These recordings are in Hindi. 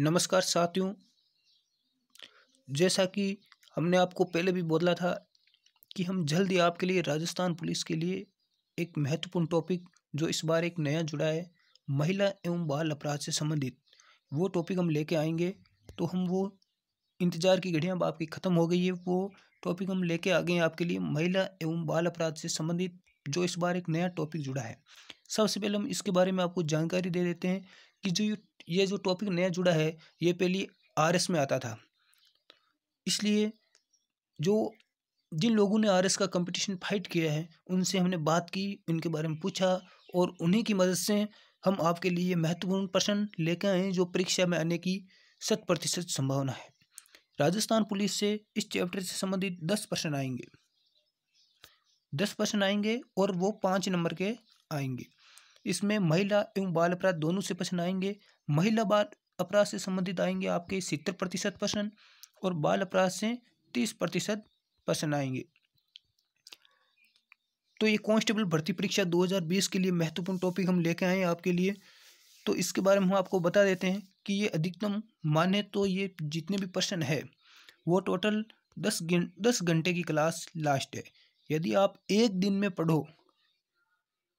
नमस्कार साथियों जैसा कि हमने आपको पहले भी बोला था कि हम जल्द ही आपके लिए राजस्थान पुलिस के लिए एक महत्वपूर्ण टॉपिक जो इस बार एक नया जुड़ा है महिला एवं बाल अपराध से संबंधित वो टॉपिक हम लेके आएंगे तो हम वो इंतज़ार की घड़ियाँ आपकी ख़त्म हो गई है वो टॉपिक हम लेके आ गए हैं आपके लिए महिला एवं बाल अपराध से संबंधित जो इस बार एक नया टॉपिक जुड़ा है सबसे पहले हम इसके बारे में आपको जानकारी दे देते हैं कि जो ये ये जो टॉपिक नया जुड़ा है ये पहले आर एस में आता था इसलिए जो जिन लोगों ने आर एस का कंपटीशन फाइट किया है उनसे हमने बात की उनके बारे में पूछा और उन्हीं की मदद से हम आपके लिए महत्वपूर्ण प्रश्न लेकर आए जो परीक्षा में आने की शत प्रतिशत संभावना है राजस्थान पुलिस से इस चैप्टर से संबंधित दस प्रश्न आएंगे दस प्रश्न आएंगे और वो पाँच नंबर के आएंगे इसमें महिला एवं बाल अपराध दोनों से प्रश्न आएंगे महिला बाल अपराध से संबंधित आएंगे आपके सितर प्रतिशत प्रश्न और बाल अपराध से तीस प्रतिशत प्रश्न आएंगे तो ये कांस्टेबल भर्ती परीक्षा 2020 के लिए महत्वपूर्ण टॉपिक हम लेके आए हैं आपके लिए तो इसके बारे में हम आपको बता देते हैं कि ये अधिकतम माने तो ये जितने भी प्रश्न है वो टोटल दस दस घंटे की क्लास लास्ट है यदि आप एक दिन में पढ़ो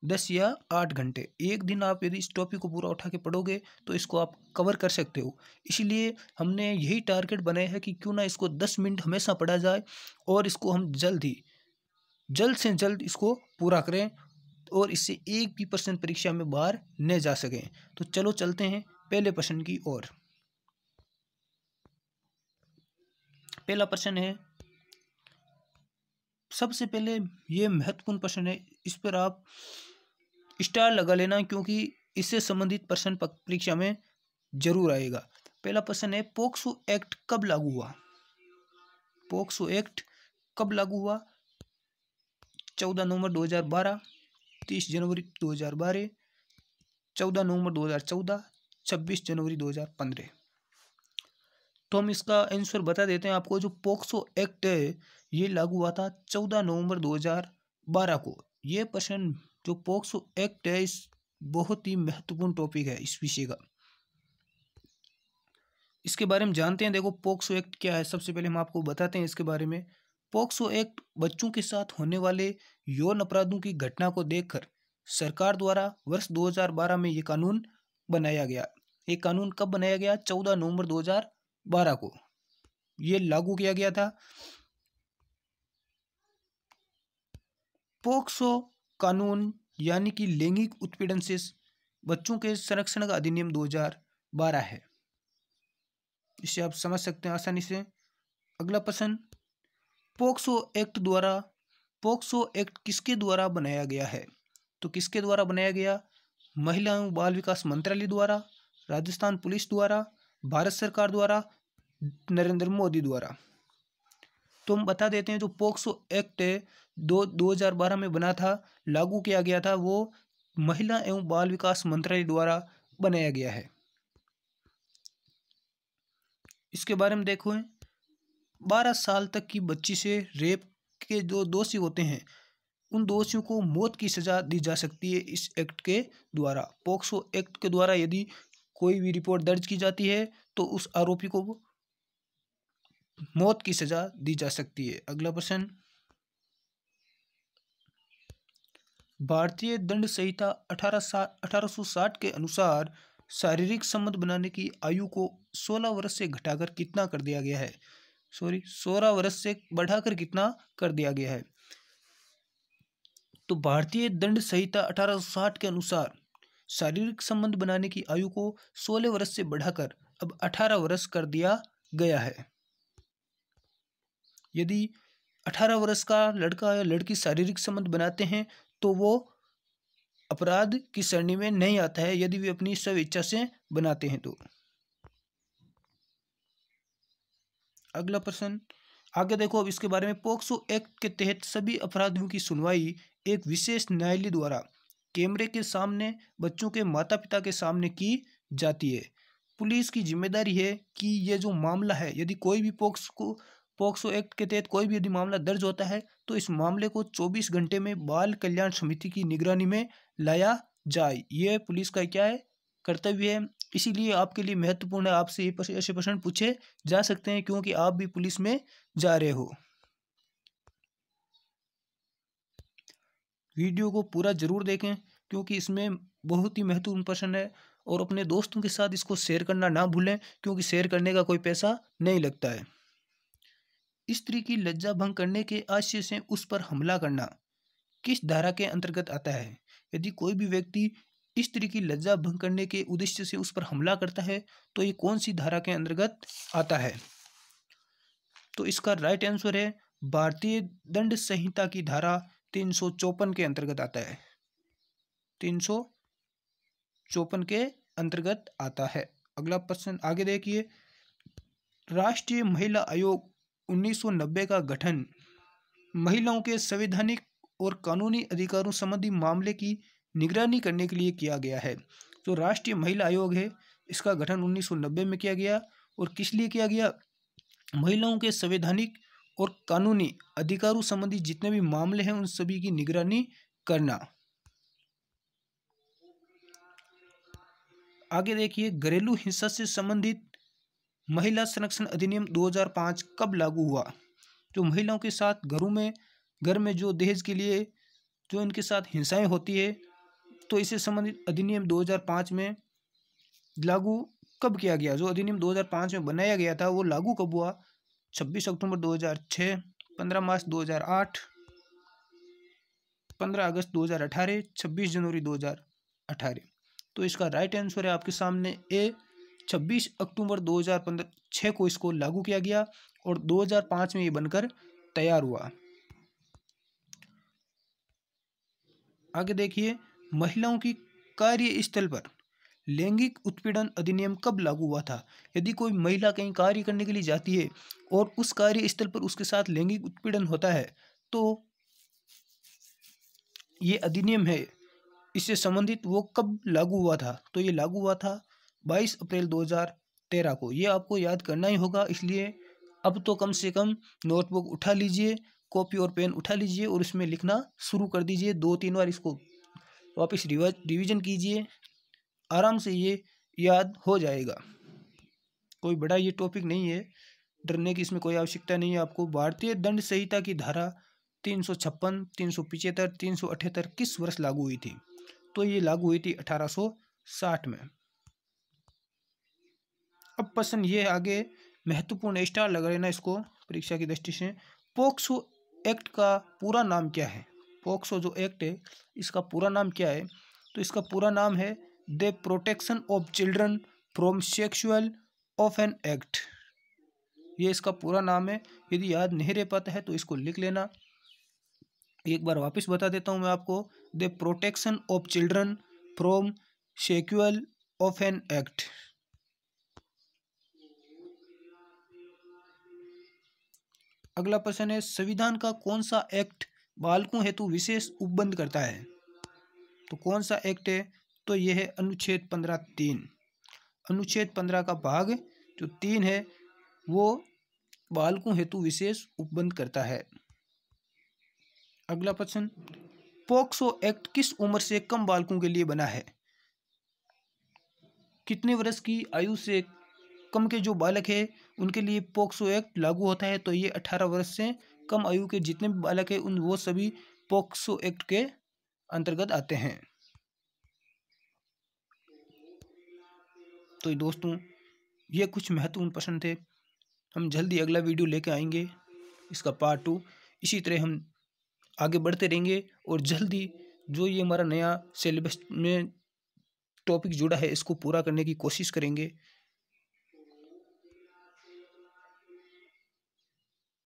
दस या आठ घंटे एक दिन आप यदि इस टॉपिक को पूरा उठा के पढ़ोगे तो इसको आप कवर कर सकते हो इसीलिए हमने यही टारगेट बनाया है कि क्यों ना इसको दस मिनट हमेशा पढ़ा जाए और इसको हम जल्द ही जल्द से जल्द इसको पूरा करें और इससे एक भी प्रश्न परीक्षा में बाहर न जा सकें तो चलो चलते हैं पहले प्रश्न की ओर पहला प्रश्न है सबसे पहले ये महत्वपूर्ण प्रश्न है इस पर आप स्टार लगा लेना क्योंकि इससे संबंधित प्रश्न परीक्षा में जरूर आएगा पहला प्रश्न है पोक्सो एक्ट कब लागू हुआ पोक्सो एक्ट कब लागू हुआ चौदह नवंबर 2012 तीस जनवरी दो हजार बारह चौदह नवंबर चौदह छब्बीस जनवरी दो हजार पंद्रह तो हम इसका आंसर बता देते हैं आपको जो पोक्सो एक्ट है ये लागू हुआ था चौदह नवंबर दो हजार बारह को ये प्रश्न जो पोक्सो एक्ट है इस बहुत ही महत्वपूर्ण टॉपिक है इस विषय का इसके बारे में जानते हैं देखो पोक्सो एक्ट क्या है सबसे पहले हम आपको बताते हैं इसके बारे में पोक्सो एक्ट बच्चों के साथ होने वाले यौन अपराधों की घटना को देखकर सरकार द्वारा वर्ष 2012 में ये कानून बनाया गया ये कानून कब बनाया गया 14 नवंबर 2012 को ये लागू किया गया था पोक्सो कानून यानी कि लैंगिक उत्पीड़न से बच्चों के संरक्षण का अधिनियम 2012 है इसे आप समझ सकते हैं आसानी से अगला प्रश्न पोक्सो एक्ट द्वारा पोक्सो एक्ट किसके द्वारा बनाया गया है तो किसके द्वारा बनाया गया महिला एवं बाल विकास मंत्रालय द्वारा राजस्थान पुलिस द्वारा भारत सरकार द्वारा नरेंद्र मोदी द्वारा तो हम बता देते हैं जो पोक्सो एक्ट दो दो हज़ार बारह में बना था लागू किया गया था वो महिला एवं बाल विकास मंत्रालय द्वारा बनाया गया है इसके बारे में देखो बारह साल तक की बच्ची से रेप के जो दोषी होते हैं उन दोषियों को मौत की सज़ा दी जा सकती है इस एक्ट के द्वारा पोक्सो एक्ट के द्वारा यदि कोई भी रिपोर्ट दर्ज की जाती है तो उस आरोपी को मौत की सजा दी जा सकती है अगला प्रश्न भारतीय दंड संहिता अठारह के अनुसार शारीरिक संबंध बनाने की आयु को सोलह वर्ष से घटाकर कितना कर दिया गया है सॉरी सोलह वर्ष से बढ़ाकर कितना कर दिया गया है तो भारतीय दंड संहिता अठारह साठ के अनुसार शारीरिक संबंध बनाने की आयु को सोलह वर्ष से बढ़ाकर अब अठारह वर्ष कर दिया गया है यदि अठारह वर्ष का लड़का या लड़की शारीरिक संबंध बनाते हैं तो वो अपराध की श्रेणी में नहीं आता है यदि वे अपनी स्व इच्छा से बनाते हैं तो अगला प्रश्न आगे देखो अब इसके बारे में पोक्सो एक्ट के तहत सभी अपराधियों की सुनवाई एक विशेष न्यायालय द्वारा कैमरे के सामने बच्चों के माता पिता के सामने की जाती है पुलिस की जिम्मेदारी है कि यह जो मामला है यदि कोई भी पोक्स को पोक्सो एक्ट के तहत कोई भी यदि मामला दर्ज होता है तो इस मामले को चौबीस घंटे में बाल कल्याण समिति की निगरानी में लाया जाए ये पुलिस का क्या है कर्तव्य है इसीलिए आपके लिए महत्वपूर्ण है आपसे ये ऐसे प्रश्न पूछे जा सकते हैं क्योंकि आप भी पुलिस में जा रहे हो वीडियो को पूरा जरूर देखें क्योंकि इसमें बहुत ही महत्वपूर्ण प्रश्न है और अपने दोस्तों के साथ इसको शेयर करना ना भूलें क्योंकि शेयर करने का कोई पैसा नहीं लगता है स्त्री की लज्जा भंग करने के आशय से उस पर हमला करना किस धारा के अंतर्गत आता है यदि कोई भी व्यक्ति स्त्री की लज्जा भंग करने के उद्देश्य से उस पर हमला करता है तो ये कौन सी धारा के अंतर्गत आता है तो इसका राइट आंसर है भारतीय दंड संहिता की धारा तीन सौ चौपन के अंतर्गत आता है तीन सौ चौपन के अंतर्गत आता है अगला प्रश्न आगे देखिए राष्ट्रीय महिला आयोग 1990 का गठन महिलाओं के संवैधानिक और कानूनी अधिकारों संबंधी मामले की निगरानी करने के लिए किया गया है तो राष्ट्रीय महिला आयोग है इसका गठन उन्नीस में किया गया और किस लिए किया गया महिलाओं के संवैधानिक और कानूनी अधिकारों संबंधी जितने भी मामले हैं उन सभी की निगरानी करना आगे देखिए घरेलू हिंसा से संबंधित महिला संरक्षण अधिनियम 2005 कब लागू हुआ जो महिलाओं के साथ घरों में घर में जो दहेज के लिए जो इनके साथ हिंसाएं होती है तो इसे संबंधित अधिनियम 2005 में लागू कब किया गया जो अधिनियम 2005 में बनाया गया था वो लागू कब हुआ 26 अक्टूबर 2006, 15 मार्च 2008, 15 अगस्त 2018, 26 जनवरी 2018 तो इसका राइट आंसर है आपके सामने ए 26 अक्टूबर छः को इसको लागू किया गया और 2005 में ये बनकर तैयार हुआ आगे देखिए महिलाओं की कार्य स्थल पर लैंगिक उत्पीड़न अधिनियम कब लागू हुआ था यदि कोई महिला कहीं कार्य करने के लिए जाती है और उस कार्य स्थल पर उसके साथ लैंगिक उत्पीड़न होता है तो ये अधिनियम है इससे संबंधित वो कब लागू हुआ था तो ये लागू हुआ था बाईस अप्रैल तेरह को ये आपको याद करना ही होगा इसलिए अब तो कम से कम नोटबुक उठा लीजिए कॉपी और पेन उठा लीजिए और इसमें लिखना शुरू कर दीजिए दो तीन बार इसको वापस रिवीजन कीजिए आराम से ये याद हो जाएगा कोई बड़ा ये टॉपिक नहीं है डरने की इसमें कोई आवश्यकता नहीं है आपको भारतीय दंड संहिता की धारा तीन सौ छप्पन तीन सौ पिचहत्तर तीन सौ अठहत्तर किस वर्ष लागू हुई थी तो ये लागू हुई थी अठारह सौ साठ में अब पसंद ये आगे महत्वपूर्ण स्टार लगा लेना इसको परीक्षा की दृष्टि से पोक्सो एक्ट का पूरा नाम क्या है पोक्सो जो एक्ट है इसका पूरा नाम क्या है तो इसका पूरा नाम है the protection of children from sexual offence act ये इसका पूरा नाम है यदि याद नहीं रह पाता है तो इसको लिख लेना एक बार वापस बता देता हूँ मैं आपको the protection of children from sexual offence act अगला प्रश्न है संविधान का कौन सा एक्ट बालकों हेतु विशेष उपबंध करता है तो कौन सा एक्ट है तो यह है अनुच्छेद पंद्रह तीन अनुच्छेद पंद्रह का भाग जो तीन है वो बालकों हेतु विशेष उपबंध करता है अगला प्रश्न पोक्सो एक्ट किस उम्र से कम बालकों के लिए बना है कितने वर्ष की आयु से कम के जो बालक है उनके लिए पोक्सो एक्ट लागू होता है तो ये अट्ठारह वर्ष से कम आयु के जितने भी बालक हैं उन वो सभी पोक्सो एक्ट के अंतर्गत आते हैं तो दोस्तों ये कुछ महत्वपूर्ण प्रश्न थे हम जल्दी अगला वीडियो लेके आएंगे इसका पार्ट टू इसी तरह हम आगे बढ़ते रहेंगे और जल्दी जो ये हमारा नया सिलेबस में टॉपिक जुड़ा है इसको पूरा करने की कोशिश करेंगे